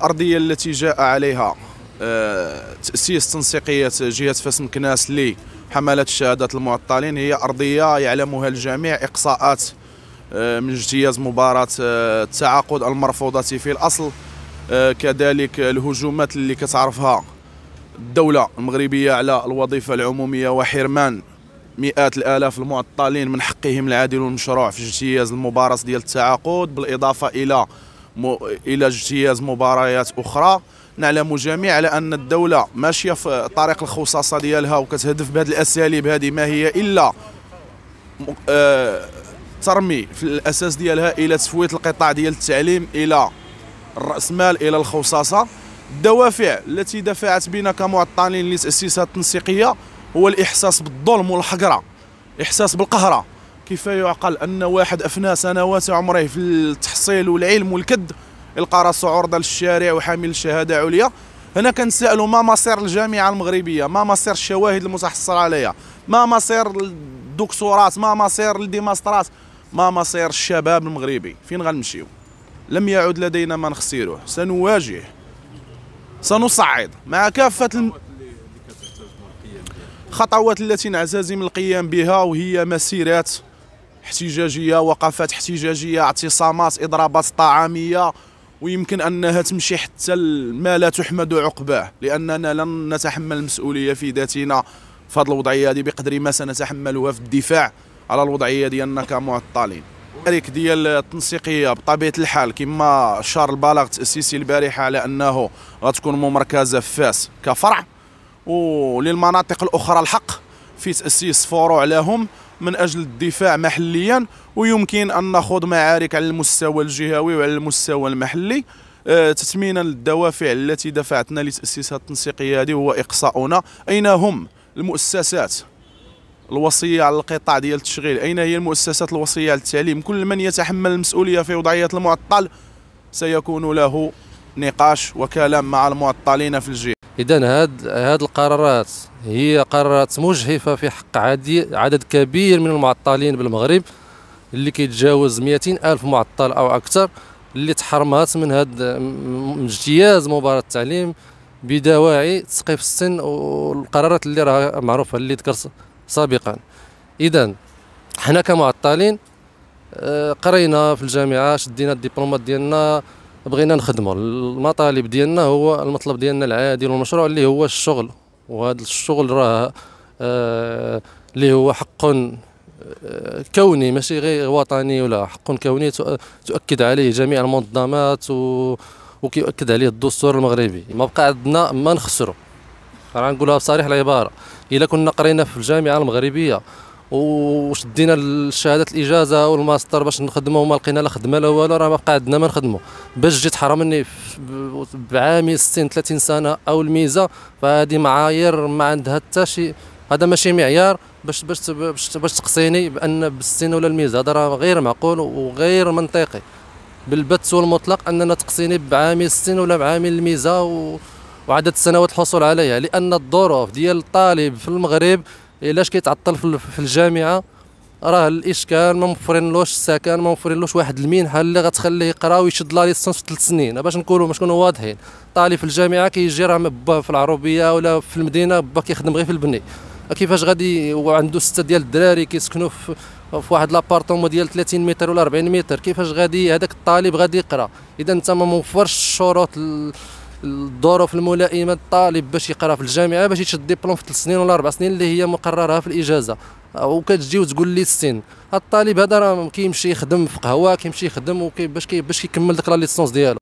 الارضيه التي جاء عليها آه، تاسيس تنسيقيه جهه فاس مكناس لحملات حملت شهادات المعطلين هي ارضيه يعلمها الجميع اقصاءات آه، من اجتياز مباراه آه، التعاقد المرفوضه في الاصل كذلك الهجومات اللي كتعرفها الدوله المغربيه على الوظيفه العموميه وحرمان مئات الالاف المعطلين من حقهم العادل والمشروع في اجتياز المباراه ديال التعاقد بالاضافه الى الى اجتياز مباريات اخرى نعلم جميع على ان الدوله ماشيه في طريق الخصاصه ديالها وكتهدف بهذه الاساليب هذه ما هي الا آه، ترمي في الاساس ديالها الى تفويت القطاع ديال التعليم الى الراسمال الى الخصاصه الدوافع التي دفعت بنا كمعطلين للتاسيسات التنسيقيه هو الاحساس بالظلم والحقره احساس بالقهره كيف يعقل أن واحد أفنى سنوات عمره في التحصيل والعلم والكد يلقى راسه عرضة للشارع وحامل الشهادة عليا هنا كنسألوا ما مصير الجامعة المغربية ما مصير الشواهد المتحصل عليها ما مصير الدكتورات ما مصير الديماسترات ما مصير الشباب المغربي فين غنمشيو لم يعد لدينا ما نخسره سنواجه سنصعد مع كافة الم... خطوات التي نعتزم القيام بها وهي مسيرات احتجاجيه وقفات احتجاجيه اعتصامات اضرابات طعاميه ويمكن انها تمشي حتى ما لا تحمد عقباه لاننا لن نتحمل المسؤوليه في ذاتنا في هذه الوضعيه هذه بقدر ما سنتحملها في الدفاع على الوضعيه ديالنا كمعطلين التحريك ديال التنسيقيه بطبيعه الحال كما شار البلاغ التاسيسي البارحه على انه غتكون ممركزه في فاس كفرع وللمناطق الاخرى الحق في تاسيس فروع لهم من أجل الدفاع محليا ويمكن أن نخوض معارك على المستوى الجهوي وعلى المستوى المحلي آه، تثمينا للدوافع التي دفعتنا لتأسيس هذه التنسيقية هذه هو إقصاؤنا أين هم المؤسسات الوصيه على القطاع ديال التشغيل اين هي المؤسسات الوصيه على التعليم كل من يتحمل المسؤوليه في وضعيه المعطل سيكون له نقاش وكلام مع المعطلين في الجهه اذا هاد هاد القرارات هي قرارات مجحفه في حق عادي عدد كبير من المعطلين بالمغرب اللي كيتجاوز 200 الف معطل او اكثر اللي تحرمات من هاد اجتياز مباراه التعليم بدواعي تسقيف السن والقرارات اللي راه معروفه اللي ذكرت سابقا اذا حنا كمعطلين آه، قرينا في الجامعه شدينا الدبلومات ديالنا بغينا نخدموا المطالب ديالنا هو المطلب ديالنا العادي والمشروع اللي هو الشغل وهذا الشغل راه آه، اللي هو حق آه، كوني ماشي غير وطني ولا حق كوني تؤكد عليه جميع المنظمات و... وكيؤكد عليه الدستور المغربي ما بقى عندنا ما نخسرو راه نقولها بصريح العباره الا كنا قرينا في الجامعه المغربيه وشدينا الشهاده الاجازه والماستر باش نخدموا وما لقينا لا خدمه لا والو راه ما بقى عندنا ما نخدموا باش جيت حرمني بعامي 60 30 سنه او الميزه فهذه معايير ما عندها حتى شي هذا ماشي معيار باش باش باش, باش تقصيني بان بالسن ولا الميزه هذا راه غير معقول وغير منطقي بالبت والمطلق اننا تقصيني بعامي السن ولا بعامي الميزه و... وعدد السنوات الحصول عليها لان الظروف ديال الطالب في المغرب علاش كيتعطل في الجامعه راه الاشكال ما موفرينلوش السكن ما موفرينلوش واحد المنحه اللي غتخليه يقرا ويشد لا ليسونس في ثلاث سنين باش نكونوا باش نكونوا واضحين طالب في الجامعه كيجي راه با في العروبيه ولا في المدينه با كيخدم غير في البني كيفاش غادي وعنده سته ديال الدراري كيسكنوا في في واحد لابارتمون ديال 30 متر ولا 40 متر كيفاش غادي هذاك الطالب غادي يقرا اذا انت ما موفرش الشروط الظروف الملائمه الطالب باش يقرا في الجامعه باش يشد ديبلوم في 3 سنين ولا 4 سنين اللي هي مقررها في الاجازه وكتجي وتقول لي السن الطالب هذا راه كيمشي يخدم في قهوه كيمشي يخدم باش كي باش يكمل ديك لا ليسونس ديالو